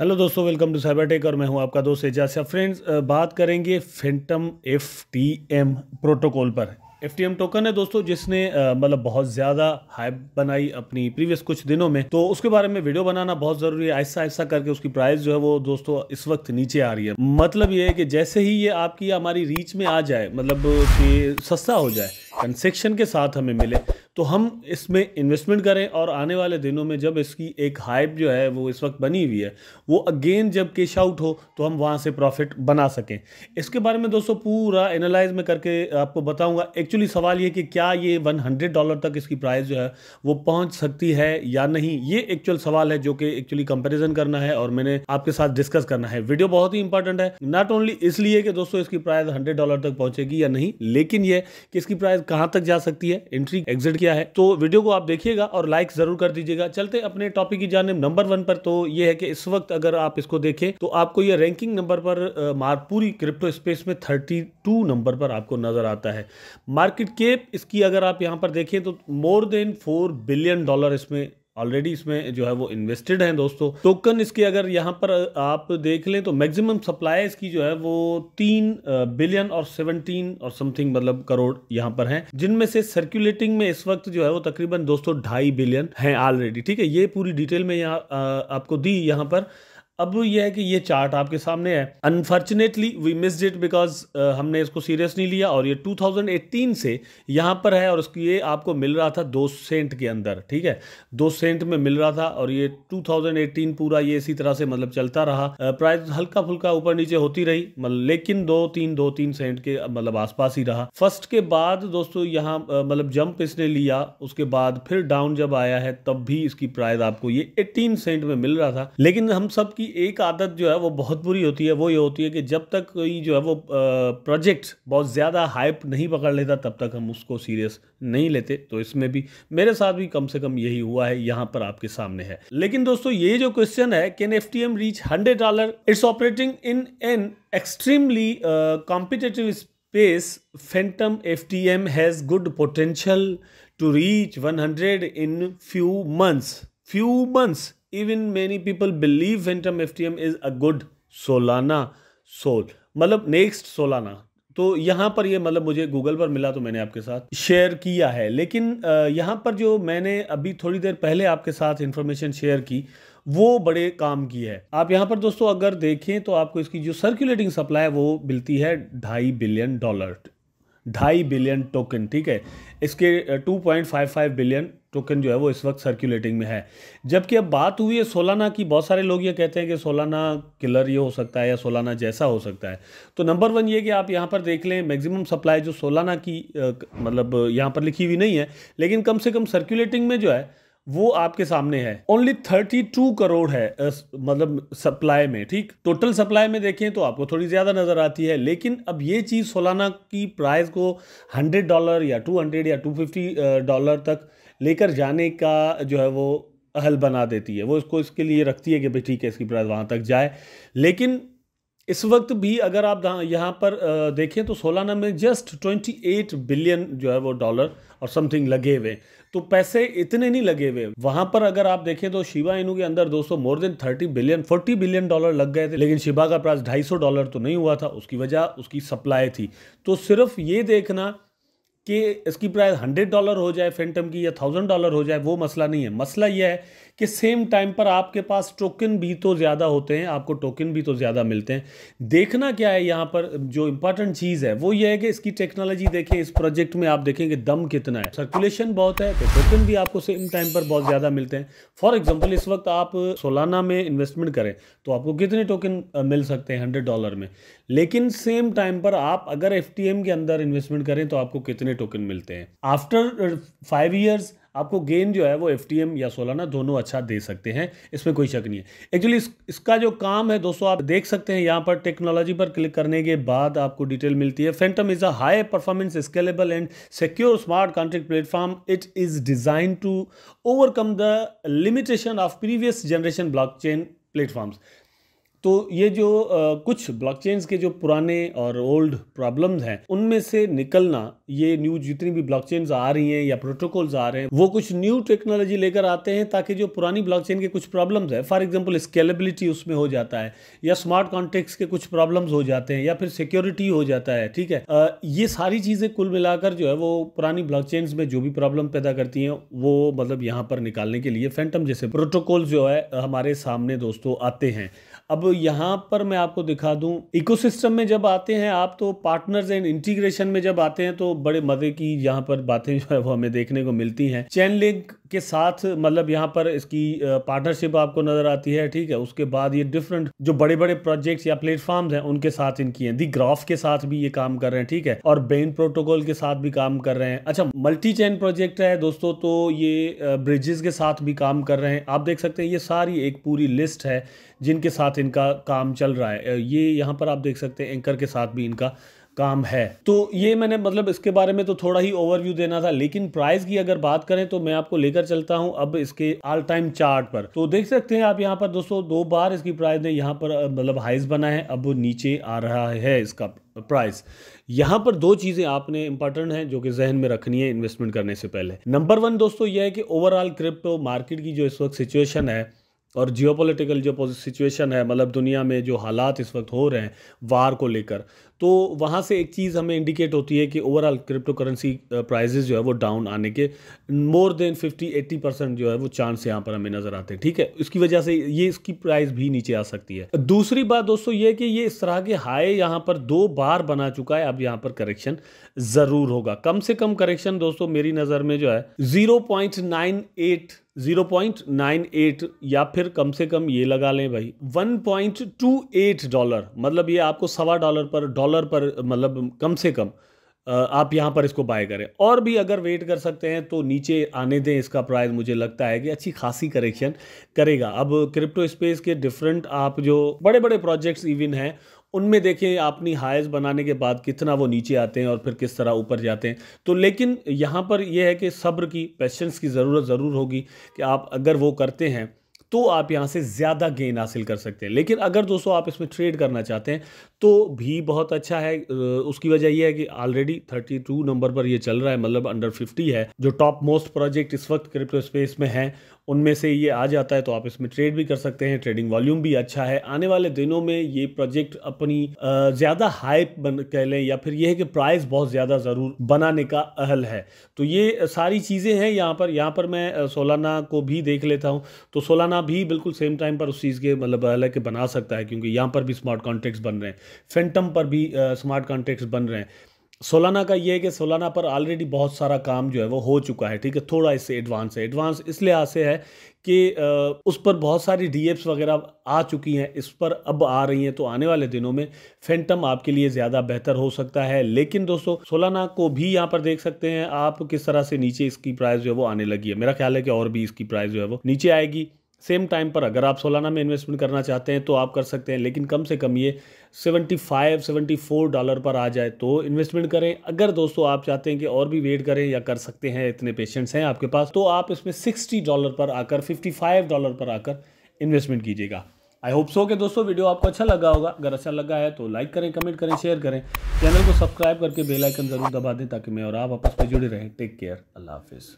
hello दोस्तों welcome to Cybertech और मैं हूं आपका दोस्त एजासिया फ्रेंड्स बात करेंगे Fantom F T M protocol पर एफ टी एम टोकन है दोस्तों जिसने मतलब बहुत ज़्यादा हाइप बनाई अपनी प्रीवियस कुछ दिनों में तो उसके बारे में वीडियो बनाना बहुत ज़रूरी है ऐसा ऐसा करके उसकी प्राइस जो है वो दोस्तों इस वक्त नीचे आ रही है मतलब ये है कि जैसे ही ये आपकी हमारी रीच में आ जाए मतलब कि सस्ता हो जाए कंसेक्शन के साथ हमें मिले तो हम इसमें इन्वेस्टमेंट करें और आने वाले दिनों में जब इसकी एक हाइप जो है वो इस वक्त बनी हुई है वो अगेन जब केश आउट हो तो हम वहाँ से प्रॉफिट बना सकें इसके बारे में दोस्तों पूरा एनालाइज में करके आपको बताऊँगा एक्चुअली सवाल ये कि क्या ये वन हंड्रेड डॉलर तक इसकी प्राइस जो है वो पहुँच सकती है या नहीं ये एक्चुअल सवाल है जो कि एक्चुअली कंपेरिजन करना है और मैंने आपके साथ डिस्कस करना है वीडियो बहुत ही इंपॉर्टेंट है नॉट ओनली इसलिए कि दोस्तों इसकी प्राइस हंड्रेड डॉलर तक पहुँचेगी या नहीं लेकिन यह कि इसकी प्राइस कहां तक जा सकती है एंट्री एग्जिट क्या है तो वीडियो को आप देखिएगा और लाइक जरूर कर दीजिएगा चलते अपने टॉपिक की जानब नंबर वन पर तो ये है कि इस वक्त अगर आप इसको देखें तो आपको ये रैंकिंग नंबर पर मारपूरी क्रिप्टो स्पेस में थर्टी टू नंबर पर आपको नजर आता है मार्केट केप इसकी अगर आप यहां पर देखें तो more than four billion dollar इसमें ऑलरेडी इसमें जो है वो इन्वेस्टेड हैं दोस्तों टोकन इसके अगर यहाँ पर आप देख लें तो मैक्सिमम सप्लाई इसकी जो है वो तीन बिलियन और सेवनटीन और समथिंग मतलब करोड़ यहाँ पर हैं जिनमें से सर्कुलेटिंग में इस वक्त जो है वो तकरीबन दोस्तों ढाई बिलियन हैं ऑलरेडी ठीक है ये पूरी डिटेल में यहाँ आपको दी यहाँ पर अब ये है कि ये चार्ट आपके सामने है unfortunately we miss it because हमने इसको सीरियस नहीं लिया और ये 2018 से यहाँ पर है और उसकी ये आपको मिल रहा था दो सेंट के अंदर ठीक है दो सेंट में मिल रहा था और ये 2018 पूरा ये इसी तरह से मतलब चलता रहा प्राइस uh, हल्का फुल्का ऊपर नीचे होती रही मतलब लेकिन दो तीन दो तीन सेंट के मतलब आसपास ही रहा फर्स्ट के बाद दोस्तों यहाँ uh, मतलब जंप इसने लिया उसके बाद फिर डाउन जब आया है तब भी इसकी प्राइस आपको ये एटीन सेंट में मिल रहा था लेकिन हम सबकी एक आदत जो है वो बहुत बुरी होती है वो ये होती है कि जब तक कोई जो है वो प्रोजेक्ट बहुत ज़्यादा हाइप नहीं पकड़ लेता तब तक हम उसको सीरियस नहीं लेते तो इसमें भी मेरे साथ भी कम से कम यही हुआ है यहाँ पर आपके सामने है लेकिन दोस्तों ये जो क्वेश्चन है can F T M reach hundred dollar it's operating in an extremely competitive space Fantom F T M has good potential to reach one hundred in few months few months people believe Fantom F T M is a good Solana sol मतलब next Solana तो यहाँ पर ये मतलब मुझे Google पर मिला तो मैंने आपके साथ शेयर किया है लेकिन यहाँ पर जो मैंने अभी थोड़ी देर पहले आपके साथ इन्फॉर्मेशन शेयर की वो बड़े काम की है आप यहाँ पर दोस्तों अगर देखें तो आपको इसकी जो सर्कुलेटिंग सप्लाई है वो मिलती है ढाई बिलियन डॉलर ढाई बिलियन टोकन ठीक है इसके 2.55 बिलियन टोकन जो है वो इस वक्त सर्कुलेटिंग में है जबकि अब बात हुई है सोलाना की बहुत सारे लोग ये कहते हैं कि सोलाना किलर ये हो सकता है या सोलाना जैसा हो सकता है तो नंबर वन ये कि आप यहाँ पर देख लें मैक्सिमम सप्लाई जो सोलाना की आ, मतलब यहाँ पर लिखी हुई नहीं है लेकिन कम से कम सर्कुलेटिंग में जो है वो आपके सामने है ओनली थर्टी टू करोड़ है मतलब सप्लाई में ठीक टोटल सप्लाई में देखें तो आपको थोड़ी ज़्यादा नज़र आती है लेकिन अब ये चीज़ सोलाना की प्राइस को हंड्रेड डॉलर या टू हंड्रेड या टू फिफ्टी डॉलर तक लेकर जाने का जो है वो अहल बना देती है वो इसको इसके लिए रखती है कि भाई ठीक है इसकी प्राइस वहाँ तक जाए लेकिन इस वक्त भी अगर आप यहाँ पर देखें तो सोलाना में जस्ट 28 बिलियन जो है वो डॉलर और समथिंग लगे हुए तो पैसे इतने नहीं लगे हुए वहाँ पर अगर आप देखें तो शिवा इनू के अंदर दोस्तों more than 30 billion 40 billion dollar लग गए थे लेकिन शिवा का प्राइस 250 डॉलर तो नहीं हुआ था उसकी वजह उसकी सप्लाई थी तो सिर्फ ये देखना कि इसकी प्राइस हंड्रेड डॉलर हो जाए फेंटम की या थाउजेंड डॉलर हो जाए वो मसला नहीं है मसला यह है कि सेम टाइम पर आपके पास टोकन भी तो ज़्यादा होते हैं आपको टोकन भी तो ज़्यादा मिलते हैं देखना क्या है यहाँ पर जो इंपॉर्टेंट चीज़ है वो ये है कि इसकी टेक्नोलॉजी देखें इस प्रोजेक्ट में आप देखेंगे दम कितना है सर्कुलेशन बहुत है तो टोकन भी आपको सेम टाइम पर बहुत ज़्यादा मिलते हैं फॉर एग्जाम्पल इस वक्त आप सोलाना में इन्वेस्टमेंट करें तो आपको कितने टोकन मिल सकते हैं हंड्रेड डॉलर में लेकिन सेम टाइम पर आप अगर एफ के अंदर इन्वेस्टमेंट करें तो आपको कितने टोकन मिलते हैं आफ्टर फाइव ईयर्स आपको गेन जो है वो एफ या सोलाना दोनों अच्छा दे सकते हैं इसमें कोई शक नहीं है एक्चुअली इस, इसका जो काम है दोस्तों आप देख सकते हैं यहाँ पर टेक्नोलॉजी पर क्लिक करने के बाद आपको डिटेल मिलती है Fantom is a high performance scalable and secure smart contract platform it is design to overcome the limitation of previous generation chain platforms तो ये जो आ, कुछ ब्लॉकचेन्स के जो पुराने और ओल्ड प्रॉब्लम्स हैं उनमें से निकलना ये न्यू जितनी भी ब्लॉकचेन्स आ रही हैं या प्रोटोकॉल्स आ रहे हैं वो कुछ न्यू टेक्नोलॉजी लेकर आते हैं ताकि जो पुरानी ब्लॉकचेन के कुछ प्रॉब्लम्स है फॉर एग्जांपल स्केलेबिलिटी उसमें हो जाता है या स्मार्ट कॉन्टेक्ट के कुछ प्रॉब्लम्स हो जाते हैं या फिर सिक्योरिटी हो जाता है ठीक है आ, ये सारी चीज़ें कुल मिलाकर जो है वो पुरानी ब्लॉक में जो भी प्रॉब्लम पैदा करती हैं वो मतलब यहाँ पर निकालने के लिए फैंटम जैसे प्रोटोकॉल जो है हमारे सामने दोस्तों आते हैं अब यहाँ पर मैं आपको दिखा दूँ इकोसिस्टम में जब आते हैं आप तो पार्टनर्स एंड इंटीग्रेशन में जब आते हैं तो बड़े मज़े की यहाँ पर बातें जो है वो हमें देखने को मिलती हैं चैन लिंक के साथ मतलब यहाँ पर इसकी पार्टनरशिप आपको नज़र आती है ठीक है उसके बाद ये डिफरेंट जो बड़े बड़े प्रोजेक्ट्स या प्लेटफॉर्म्स हैं उनके साथ इनकी है दी ग्राफ के साथ भी ये काम कर रहे हैं ठीक है और बेन प्रोटोकॉल के साथ भी काम कर रहे हैं अच्छा मल्टी चैन प्रोजेक्ट है दोस्तों तो ये ब्रिजेस के साथ भी काम कर रहे हैं आप देख सकते हैं ये सारी एक पूरी लिस्ट है जिनके साथ इनका इनका काम चल रहा है ये यहाँ पर आप देख सकते हैं एंकर के साथ भी इनका काम है तो ये मैंने मतलब इसके बारे में तो थोड़ा ही ओवरव्यू देना था लेकिन प्राइस की अगर बात करें तो मैं आपको लेकर चलता हूं अब इसके ऑल टाइम चार्ट पर तो देख सकते हैं आप यहां पर दोस्तों दो बार इसकी प्राइस ने यहां पर मतलब हाइस बना है अब नीचे आ रहा है इसका प्राइस यहां पर दो चीज़ें आपने इंपॉर्टेंट हैं जो कि जहन में रखनी है इन्वेस्टमेंट करने से पहले नंबर वन दोस्तों यह है कि ओवरऑल क्रिप्टो मार्केट की जो इस वक्त सिचुएशन है और जियोपॉलिटिकल जो सिचुएशन है मतलब दुनिया में जो हालात इस वक्त हो रहे हैं वार को लेकर तो वहाँ से एक चीज़ हमें इंडिकेट होती है कि ओवरऑल क्रिप्टो करेंसी प्राइजेज जो है वो डाउन आने के मोर देन 50 80 परसेंट जो है वो चांस यहाँ पर हमें नज़र आते हैं ठीक है इसकी वजह से ये इसकी प्राइस भी नीचे आ सकती है दूसरी बात दोस्तों ये कि ये इस तरह के हाई यहाँ पर दो बार बना चुका है अब यहाँ पर करेक्शन ज़रूर होगा कम से कम करेक्शन दोस्तों मेरी नज़र में जो है ज़ीरो पॉइंट नाइन एट 0.98 या फिर कम से कम ये लगा लें भाई 1.28 डॉलर मतलब ये आपको सवा डॉलर पर डॉलर डॉलर पर मतलब कम से कम आप यहाँ पर इसको बाय करें और भी अगर वेट कर सकते हैं तो नीचे आने दें इसका प्राइस मुझे लगता है कि अच्छी खासी करेक्शन करेगा अब क्रिप्टो स्पेस के डिफरेंट आप जो बड़े बड़े प्रोजेक्ट्स इवन हैं उनमें देखें अपनी हाइज बनाने के बाद कितना वो नीचे आते हैं और फिर किस तरह ऊपर जाते हैं तो लेकिन यहाँ पर यह है कि सब्र की पेशेंस की ज़रूरत ज़रूर होगी कि आप अगर वो करते हैं तो आप यहाँ से ज़्यादा गेन हासिल कर सकते हैं लेकिन अगर दोस्तों आप इसमें ट्रेड करना चाहते हैं तो भी बहुत अच्छा है उसकी वजह यह है कि ऑलरेडी 32 नंबर पर ये चल रहा है मतलब अंडर 50 है जो टॉप मोस्ट प्रोजेक्ट इस वक्त क्रिप्टो स्पेस में है उनमें से ये आ जाता है तो आप इसमें ट्रेड भी कर सकते हैं ट्रेडिंग वॉल्यूम भी अच्छा है आने वाले दिनों में ये प्रोजेक्ट अपनी ज़्यादा हाइप बन कह लें या फिर ये है कि प्राइस बहुत ज़्यादा ज़रूर बनाने का अहल है तो ये सारी चीज़ें हैं यहाँ पर यहाँ पर मैं सोलाना को भी देख लेता हूँ तो सोलाना भी बिल्कुल सेम टाइम पर उस चीज़ के मतलब अहल है कि बना सकता है क्योंकि यहाँ पर भी स्मार्ट कॉन्ट्रैक्ट्स बन रहे हैं फेंटम पर भी स्मार्ट कॉन्ट्रैक्ट्स बन रहे हैं सोलाना का ये है कि सोलाना पर ऑलरेडी बहुत सारा काम जो है वो हो चुका है ठीक है थोड़ा इससे एडवांस है एडवांस इस लिहाज से है कि उस पर बहुत सारी डी एप्स वगैरह आ चुकी हैं इस पर अब आ रही हैं तो आने वाले दिनों में फैंटम आपके लिए ज़्यादा बेहतर हो सकता है लेकिन दोस्तों सोलाना को भी यहाँ पर देख सकते हैं आप किस तरह से नीचे इसकी प्राइस जो है वो आने लगी है मेरा ख्याल है कि और भी इसकी प्राइस जो है वो नीचे आएगी सेम टाइम पर अगर आप सोलाना में इन्वेस्टमेंट करना चाहते हैं तो आप कर सकते हैं लेकिन कम से कम ये 75 74 डॉलर पर आ जाए तो इन्वेस्टमेंट करें अगर दोस्तों आप चाहते हैं कि और भी वेट करें या कर सकते हैं इतने पेशेंट्स हैं आपके पास तो आप इसमें 60 डॉलर पर आकर 55 डॉलर पर आकर इन्वेस्टमेंट कीजिएगा आई होप सो के दोस्तों वीडियो आपको अच्छा लगा होगा अगर अच्छा लगा है तो लाइक करें कमेंट करें शेयर करें चैनल को सब्सक्राइब करके बेलाइकन जरूर दबा दें ताकि मैं और आप आपस में जुड़े रहें टेक केयर अल्लाह हाफिज़